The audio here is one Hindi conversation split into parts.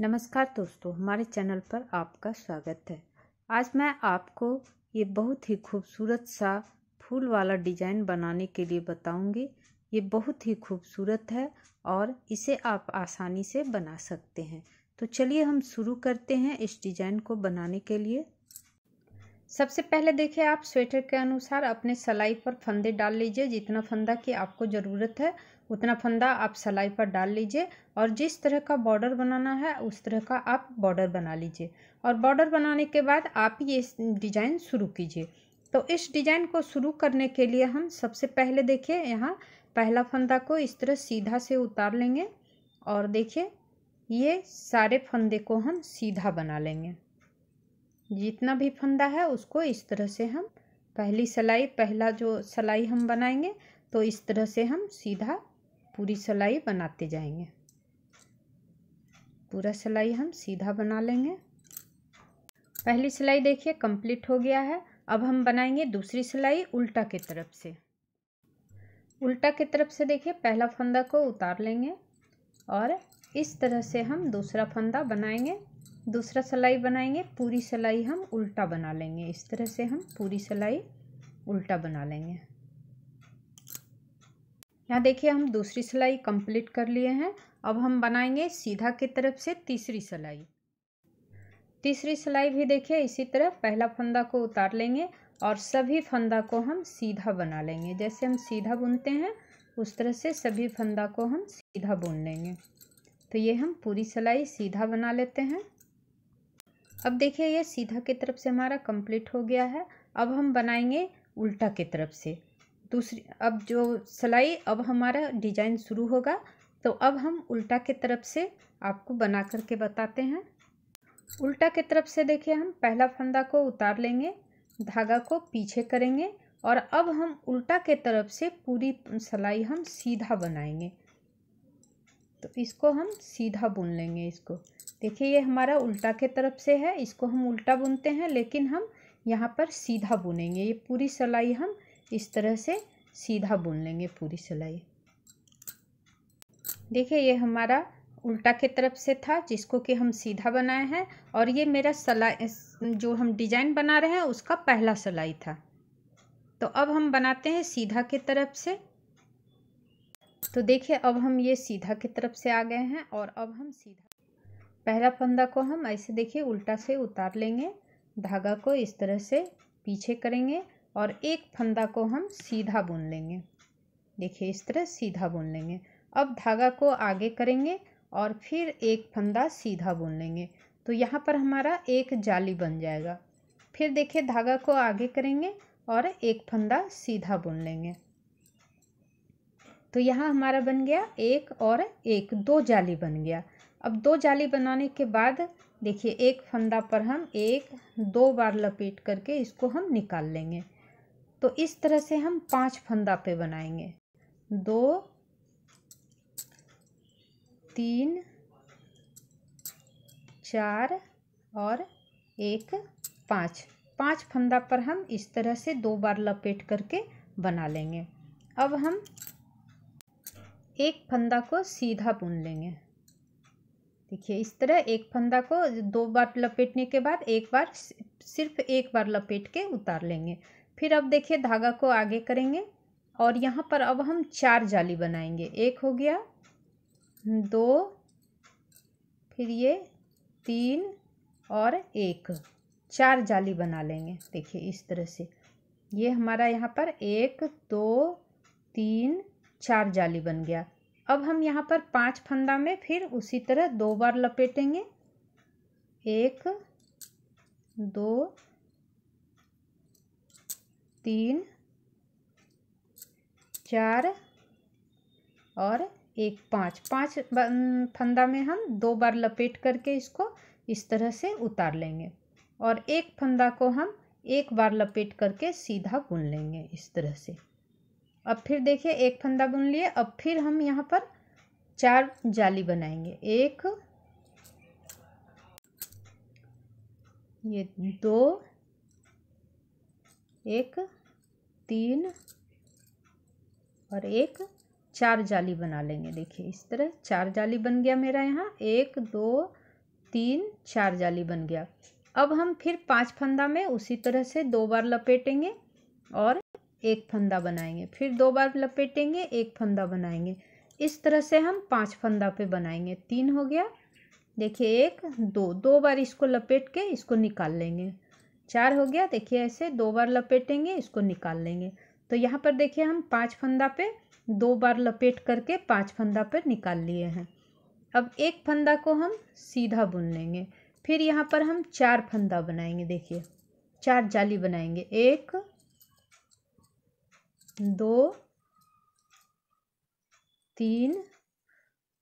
नमस्कार दोस्तों हमारे चैनल पर आपका स्वागत है आज मैं आपको ये बहुत ही खूबसूरत सा फूल वाला डिज़ाइन बनाने के लिए बताऊंगी ये बहुत ही खूबसूरत है और इसे आप आसानी से बना सकते हैं तो चलिए हम शुरू करते हैं इस डिज़ाइन को बनाने के लिए सबसे पहले देखिए आप स्वेटर के अनुसार अपने सलाई पर फंदे डाल लीजिए जितना फंदा की आपको ज़रूरत है उतना फंदा आप सलाई पर डाल लीजिए और जिस तरह का बॉर्डर बनाना है उस तरह का आप बॉर्डर बना लीजिए और बॉर्डर बनाने के बाद आप ये डिज़ाइन शुरू कीजिए तो इस डिज़ाइन को शुरू करने के लिए हम सबसे पहले देखिए यहाँ पहला फंदा को इस तरह सीधा से उतार लेंगे और देखिए ये सारे फंदे को हम सीधा बना लेंगे जितना भी फंदा है उसको इस तरह से हम पहली सिलाई पहला जो सलाई हम बनाएंगे तो इस तरह से हम सीधा पूरी सिलाई बनाते जाएंगे पूरा सिलाई हम सीधा बना लेंगे पहली सिलाई देखिए कंप्लीट हो गया है अब हम बनाएंगे दूसरी सिलाई उल्टा की तरफ से उल्टा की तरफ से देखिए पहला फंदा को उतार लेंगे और इस तरह से हम दूसरा फंदा बनाएंगे दूसरा सिलाई बनाएंगे पूरी सिलाई हम उल्टा बना लेंगे इस तरह से हम पूरी सिलाई उल्टा बना लेंगे यहाँ देखिए हम दूसरी सिलाई कंप्लीट कर लिए हैं अब हम बनाएंगे सीधा की तरफ से तीसरी सिलाई तीसरी सिलाई भी देखिए इसी तरह पहला फंदा को उतार लेंगे और सभी फंदा को हम सीधा बना लेंगे जैसे हम सीधा बुनते हैं उस तरह से सभी फंदा को हम सीधा बुन लेंगे तो ये हम पूरी सिलाई सीधा बना लेते हैं अब देखिए ये सीधा की तरफ से हमारा कंप्लीट हो गया है अब हम बनाएंगे उल्टा की तरफ से दूसरी अब जो सिलाई अब हमारा डिजाइन शुरू होगा तो अब हम उल्टा की तरफ से आपको बना करके बताते हैं उल्टा की तरफ से देखिए हम पहला फंदा को उतार लेंगे धागा को पीछे करेंगे और अब हम उल्टा के तरफ से पूरी सिलाई हम सीधा बनाएंगे तो इसको हम सीधा बुन लेंगे इसको देखिए ये हमारा उल्टा के तरफ से है इसको हम उल्टा बुनते हैं लेकिन हम यहाँ पर सीधा बुनेंगे ये पूरी सिलाई हम इस तरह से सीधा बुन लेंगे पूरी सिलाई देखिए ये हमारा उल्टा के तरफ से था जिसको कि हम सीधा बनाए हैं और ये मेरा सलाई जो हम डिजाइन बना रहे हैं उसका पहला सलाई था तो अब हम बनाते हैं सीधा के तरफ से तो देखिए अब हम ये सीधा की तरफ से आ गए हैं और अब हम सीधा पहला फंदा को हम ऐसे देखिए उल्टा से उतार लेंगे धागा को इस तरह से पीछे करेंगे और एक फंदा को हम सीधा बुन लेंगे देखिए इस तरह सीधा बुन लेंगे अब धागा को आगे करेंगे और फिर एक फंदा सीधा बुन लेंगे तो यहाँ पर हमारा एक जाली बन जाएगा फिर देखिए धागा को आगे करेंगे और एक फंदा सीधा बुन लेंगे तो यहाँ हमारा बन गया एक और एक दो जाली बन गया अब दो जाली बनाने के बाद देखिए एक फंदा पर हम एक दो बार लपेट करके इसको हम निकाल लेंगे तो इस तरह से हम पांच फंदा पे बनाएंगे दो तीन चार और एक पाँच पाँच फंदा पर हम इस तरह से दो बार लपेट करके बना लेंगे अब हम एक फंदा को सीधा बुन लेंगे देखिए इस तरह एक फंदा को दो बार लपेटने के बाद एक बार सिर्फ एक बार लपेट के उतार लेंगे फिर अब देखिए धागा को आगे करेंगे और यहाँ पर अब हम चार जाली बनाएंगे एक हो गया दो फिर ये तीन और एक चार जाली बना लेंगे देखिए इस तरह से ये हमारा यहाँ पर एक दो तीन चार जाली बन गया अब हम यहाँ पर पांच फंदा में फिर उसी तरह दो बार लपेटेंगे एक दो तीन चार और एक पाँच पाँच फंदा में हम दो बार लपेट करके इसको इस तरह से उतार लेंगे और एक फंदा को हम एक बार लपेट करके सीधा बुन लेंगे इस तरह से अब फिर देखिए एक फंदा बुन लिए अब फिर हम यहाँ पर चार जाली बनाएंगे एक ये दो एक तीन और एक चार जाली बना लेंगे देखिए इस तरह चार जाली बन गया मेरा यहाँ एक दो तीन चार जाली बन गया अब हम फिर पांच फंदा में उसी तरह से दो बार लपेटेंगे और एक फंदा बनाएंगे फिर दो बार लपेटेंगे एक फंदा बनाएंगे इस तरह से हम पांच फंदा पे बनाएंगे तीन हो गया देखिए एक दो दो बार इसको लपेट के इसको निकाल लेंगे चार हो गया देखिए ऐसे दो बार लपेटेंगे इसको निकाल लेंगे तो यहाँ पर देखिए हम पाँच फंदा पे दो बार लपेट करके पाँच फंदा पर निकाल लिए हैं अब एक फंदा को हम सीधा बुन लेंगे फिर यहाँ पर हम चार फंदा बनाएंगे देखिए चार जाली बनाएंगे एक दो तीन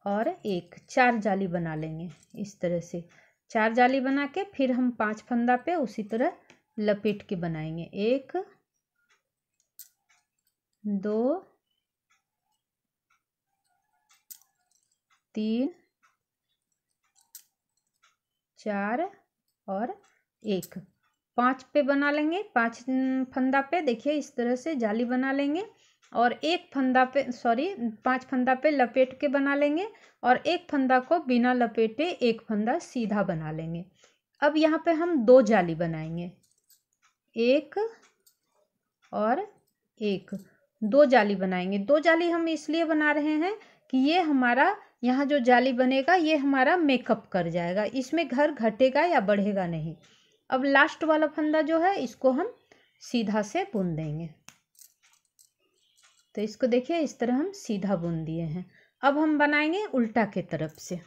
और एक चार जाली बना लेंगे इस तरह से चार जाली बना के फिर हम पांच फंदा पे उसी तरह लपेट के बनाएंगे एक दो तीन चार और एक पाँच पे बना लेंगे पाँच फंदा पे देखिए इस तरह से जाली बना लेंगे और एक फंदा पे सॉरी पांच फंदा पे लपेट के बना लेंगे और एक फंदा को बिना लपेटे एक फंदा सीधा बना लेंगे अब यहाँ पे हम दो जाली बनाएंगे एक और एक दो जाली बनाएंगे दो जाली हम इसलिए बना रहे हैं कि ये हमारा यहाँ जो जाली बनेगा ये हमारा मेकअप कर जाएगा इसमें घर घटेगा या बढ़ेगा नहीं अब लास्ट वाला फंदा जो है इसको हम सीधा से बुन देंगे तो इसको देखिए इस तरह हम सीधा बुन दिए हैं अब हम बनाएंगे उल्टा के तरफ से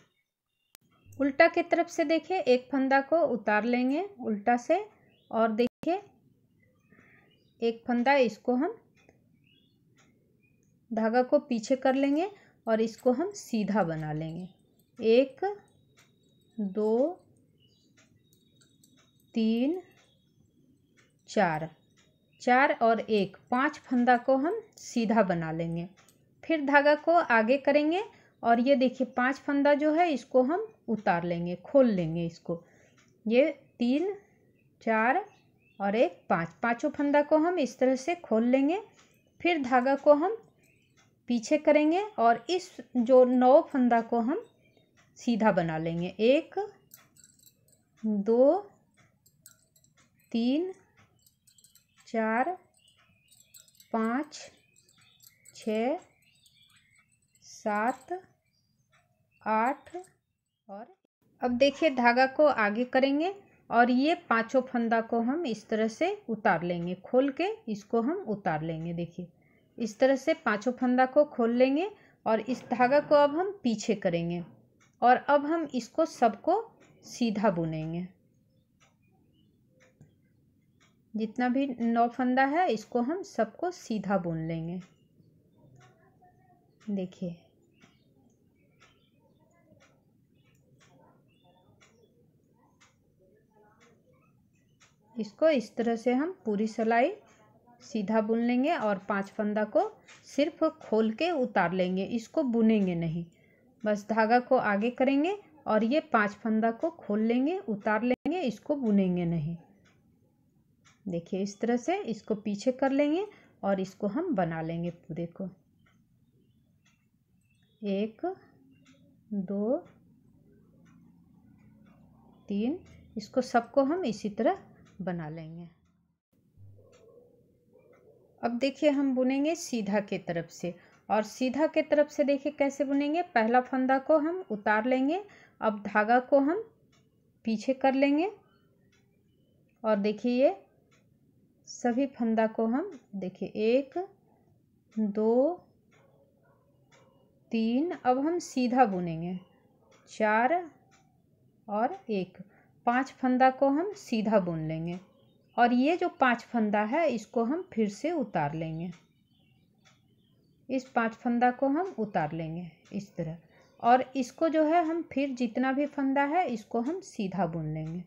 उल्टा के तरफ से देखिए एक फंदा को उतार लेंगे उल्टा से और देखिए एक फंदा इसको हम धागा को पीछे कर लेंगे और इसको हम सीधा बना लेंगे एक दो तीन चार चार और एक पांच फंदा को हम सीधा बना लेंगे फिर धागा को आगे करेंगे और ये देखिए पांच फंदा जो है इसको हम उतार लेंगे खोल लेंगे इसको ये तीन चार और एक पाँच पाँचों फंदा को हम इस तरह से खोल लेंगे फिर धागा को हम पीछे करेंगे और इस जो नौ फंदा को हम सीधा बना लेंगे एक दो तीन चार पाँच छ सात आठ और अब देखिए धागा को आगे करेंगे और ये पांचों फंदा को हम इस तरह से उतार लेंगे खोल के इसको हम उतार लेंगे देखिए इस तरह से पांचों फंदा को खोल लेंगे और इस धागा को अब हम पीछे करेंगे और अब हम इसको सबको सीधा बुनेंगे जितना भी नौ फंदा है इसको हम सबको सीधा बुन लेंगे देखिए इसको इस तरह से हम पूरी सिलाई सीधा बुन लेंगे और पांच फंदा को सिर्फ खोल के उतार लेंगे इसको बुनेंगे नहीं बस धागा को आगे करेंगे और ये पांच फंदा को खोल लेंगे उतार लेंगे इसको बुनेंगे नहीं देखिए इस तरह से इसको पीछे कर लेंगे और इसको हम बना लेंगे पूरे को एक दो तीन इसको सबको हम इसी तरह बना लेंगे अब देखिए हम बुनेंगे सीधा के तरफ से और सीधा के तरफ से देखिए कैसे बुनेंगे पहला फंदा को हम उतार लेंगे अब धागा को हम पीछे कर लेंगे और देखिए ये सभी फंदा को हम देखिए एक दो तीन अब हम सीधा बुनेंगे चार और एक पांच फंदा को हम सीधा बुन लेंगे और ये जो पांच फंदा है इसको हम फिर से उतार लेंगे इस पांच फंदा को हम उतार लेंगे इस तरह और इसको जो है हम फिर जितना भी फंदा है इसको हम सीधा बुन लेंगे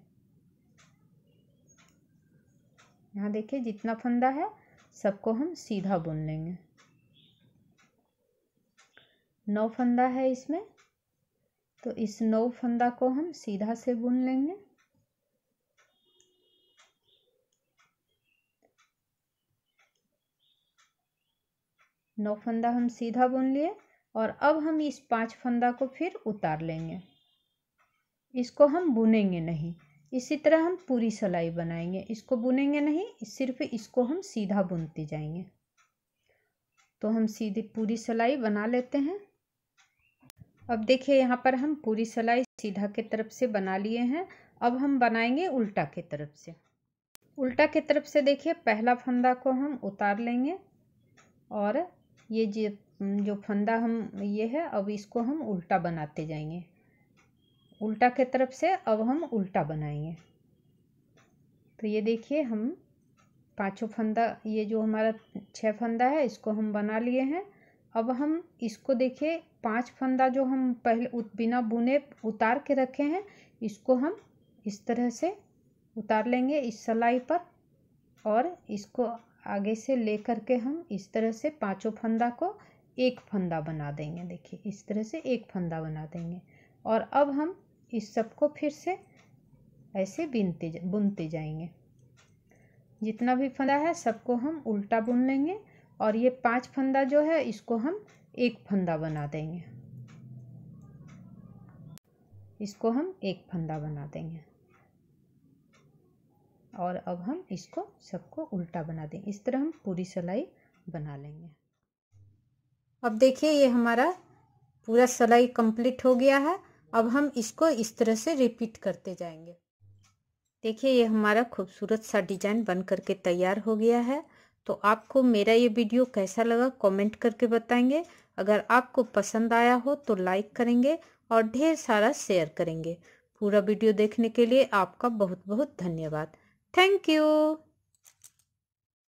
यहाँ देखिए जितना फंदा है सबको हम सीधा बुन लेंगे नौ फंदा है इसमें तो इस नौ फंदा को हम सीधा से बुन लेंगे नौ फंदा हम सीधा बुन लिए और अब हम इस पांच फंदा को फिर उतार लेंगे इसको हम बुनेंगे नहीं इसी तरह हम पूरी सलाई बनाएंगे इसको बुनेंगे नहीं सिर्फ इसको हम सीधा बुनते जाएंगे तो हम सीधी पूरी सलाई बना लेते हैं अब देखिए यहाँ पर हम पूरी सलाई सीधा के तरफ से बना लिए हैं अब हम बनाएंगे उल्टा के तरफ से उल्टा के तरफ से देखिए पहला फंदा को हम उतार लेंगे और ये जो फंदा हम ये है अब इसको हम उल्टा बनाते जाएंगे उल्टा के तरफ से अब हम उल्टा बनाएंगे तो ये देखिए हम पाँचों फंदा ये जो हमारा छः फंदा है इसको हम बना लिए हैं अब हम इसको देखिए पांच फंदा जो हम पहले उत, बिना बुने उतार के रखे हैं इसको हम इस तरह से उतार लेंगे इस सलाई पर और इसको आगे से लेकर के हम इस तरह से पांचों फंदा को एक फंदा बना देंगे देखिए इस तरह से एक फंदा बना देंगे और अब हम इस सब को फिर से ऐसे बीनते बुनते जाएंगे जितना भी फंदा है सबको हम उल्टा बुन लेंगे और ये पांच फंदा जो है इसको हम एक फंदा बना देंगे इसको हम एक फंदा बना देंगे और अब हम इसको सबको उल्टा बना देंगे इस तरह हम पूरी सलाई बना लेंगे अब देखिए ये हमारा पूरा सलाई कंप्लीट हो गया है अब हम इसको इस तरह से रिपीट करते जाएंगे देखिए ये हमारा खूबसूरत सा डिजाइन बन करके तैयार हो गया है तो आपको मेरा ये वीडियो कैसा लगा कमेंट करके बताएंगे अगर आपको पसंद आया हो तो लाइक करेंगे और ढेर सारा शेयर करेंगे पूरा वीडियो देखने के लिए आपका बहुत बहुत धन्यवाद थैंक यू